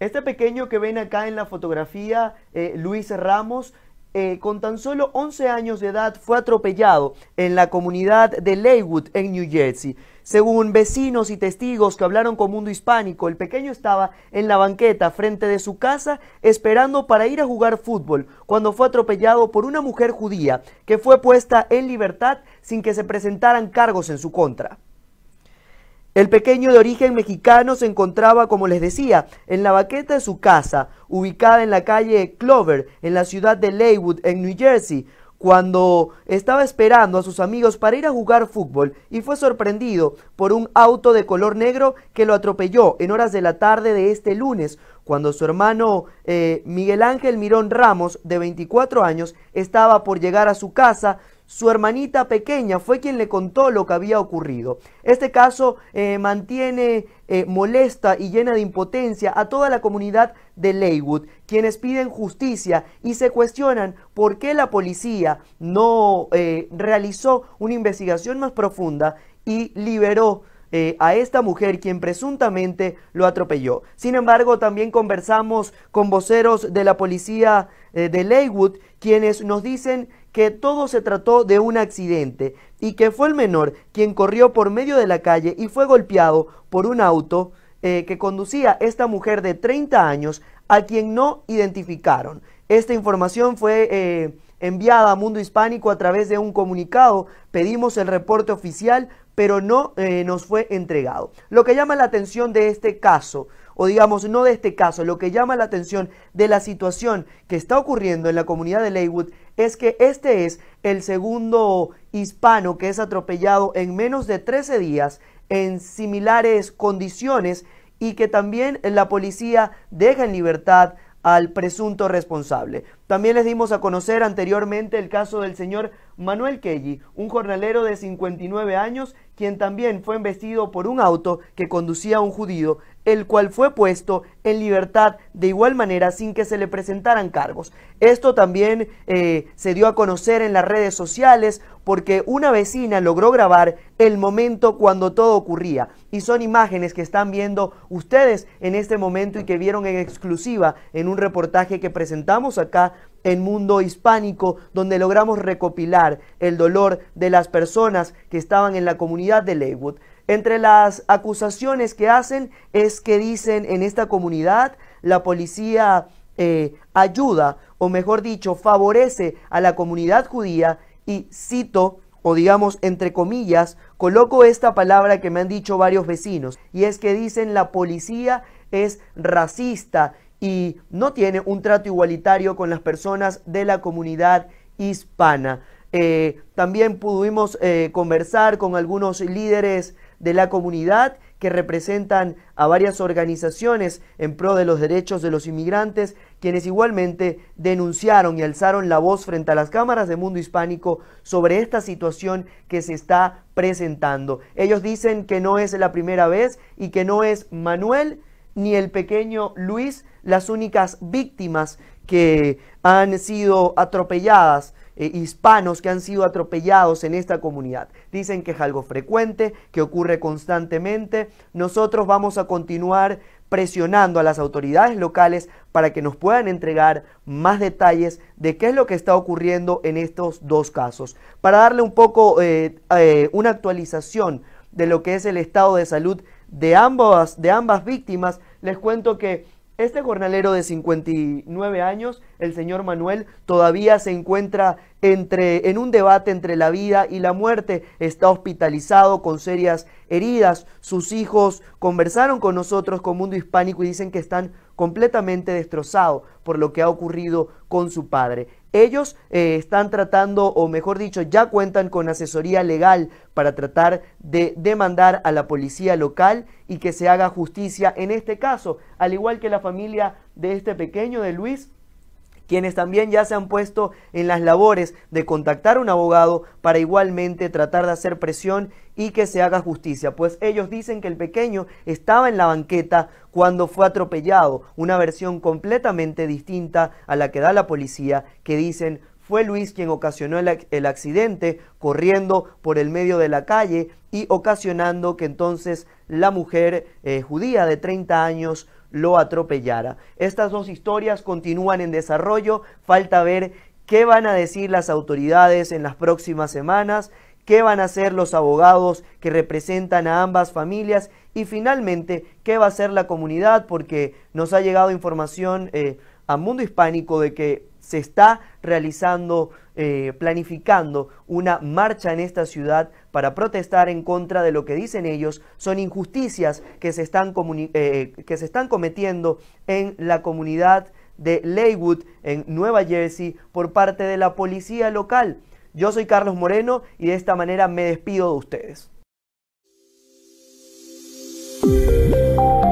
Este pequeño que ven acá en la fotografía, eh, Luis Ramos, eh, con tan solo 11 años de edad fue atropellado en la comunidad de Leywood, en New Jersey. Según vecinos y testigos que hablaron con Mundo Hispánico, el pequeño estaba en la banqueta frente de su casa esperando para ir a jugar fútbol cuando fue atropellado por una mujer judía que fue puesta en libertad sin que se presentaran cargos en su contra. El pequeño de origen mexicano se encontraba, como les decía, en la baqueta de su casa, ubicada en la calle Clover, en la ciudad de Leywood, en New Jersey, cuando estaba esperando a sus amigos para ir a jugar fútbol y fue sorprendido por un auto de color negro que lo atropelló en horas de la tarde de este lunes, cuando su hermano eh, Miguel Ángel Mirón Ramos, de 24 años, estaba por llegar a su casa su hermanita pequeña fue quien le contó lo que había ocurrido. Este caso eh, mantiene eh, molesta y llena de impotencia a toda la comunidad de Leywood, quienes piden justicia y se cuestionan por qué la policía no eh, realizó una investigación más profunda y liberó a esta mujer quien presuntamente lo atropelló. Sin embargo, también conversamos con voceros de la policía de Leywood, quienes nos dicen que todo se trató de un accidente y que fue el menor quien corrió por medio de la calle y fue golpeado por un auto eh, que conducía esta mujer de 30 años a quien no identificaron. Esta información fue eh, enviada a Mundo Hispánico a través de un comunicado. Pedimos el reporte oficial, pero no eh, nos fue entregado. Lo que llama la atención de este caso o digamos, no de este caso, lo que llama la atención de la situación que está ocurriendo en la comunidad de Leywood es que este es el segundo hispano que es atropellado en menos de 13 días en similares condiciones y que también la policía deja en libertad al presunto responsable. También les dimos a conocer anteriormente el caso del señor Manuel Kelly, un jornalero de 59 años, quien también fue embestido por un auto que conducía un judío, el cual fue puesto en libertad de igual manera sin que se le presentaran cargos. Esto también eh, se dio a conocer en las redes sociales porque una vecina logró grabar el momento cuando todo ocurría y son imágenes que están viendo ustedes en este momento y que vieron en exclusiva en un reportaje que presentamos acá en mundo hispánico, donde logramos recopilar el dolor de las personas que estaban en la comunidad de Leywood. Entre las acusaciones que hacen es que dicen en esta comunidad la policía eh, ayuda, o mejor dicho, favorece a la comunidad judía y cito, o digamos entre comillas, coloco esta palabra que me han dicho varios vecinos, y es que dicen la policía es racista y no tiene un trato igualitario con las personas de la comunidad hispana. Eh, también pudimos eh, conversar con algunos líderes de la comunidad que representan a varias organizaciones en pro de los derechos de los inmigrantes, quienes igualmente denunciaron y alzaron la voz frente a las cámaras de mundo hispánico sobre esta situación que se está presentando. Ellos dicen que no es la primera vez y que no es Manuel ni el pequeño Luis las únicas víctimas que han sido atropelladas, eh, hispanos que han sido atropellados en esta comunidad. Dicen que es algo frecuente, que ocurre constantemente. Nosotros vamos a continuar presionando a las autoridades locales para que nos puedan entregar más detalles de qué es lo que está ocurriendo en estos dos casos. Para darle un poco eh, eh, una actualización de lo que es el estado de salud de ambas, de ambas víctimas, les cuento que este jornalero de 59 años, el señor Manuel, todavía se encuentra entre, en un debate entre la vida y la muerte. Está hospitalizado con serias heridas. Sus hijos conversaron con nosotros, con Mundo Hispánico, y dicen que están completamente destrozados por lo que ha ocurrido con su padre. Ellos eh, están tratando, o mejor dicho, ya cuentan con asesoría legal para tratar de demandar a la policía local y que se haga justicia en este caso, al igual que la familia de este pequeño de Luis quienes también ya se han puesto en las labores de contactar a un abogado para igualmente tratar de hacer presión y que se haga justicia, pues ellos dicen que el pequeño estaba en la banqueta cuando fue atropellado, una versión completamente distinta a la que da la policía, que dicen fue Luis quien ocasionó el, accidente corriendo por el medio de la calle y ocasionando que entonces la mujer eh, judía de 30 años lo atropellara. Estas dos historias continúan en desarrollo. Falta ver qué van a decir las autoridades en las próximas semanas, qué van a hacer los abogados que representan a ambas familias y finalmente qué va a hacer la comunidad porque nos ha llegado información eh, a Mundo Hispánico de que se está realizando, eh, planificando una marcha en esta ciudad para protestar en contra de lo que dicen ellos son injusticias que se están, eh, eh, que se están cometiendo en la comunidad de Leywood, en Nueva Jersey, por parte de la policía local. Yo soy Carlos Moreno y de esta manera me despido de ustedes.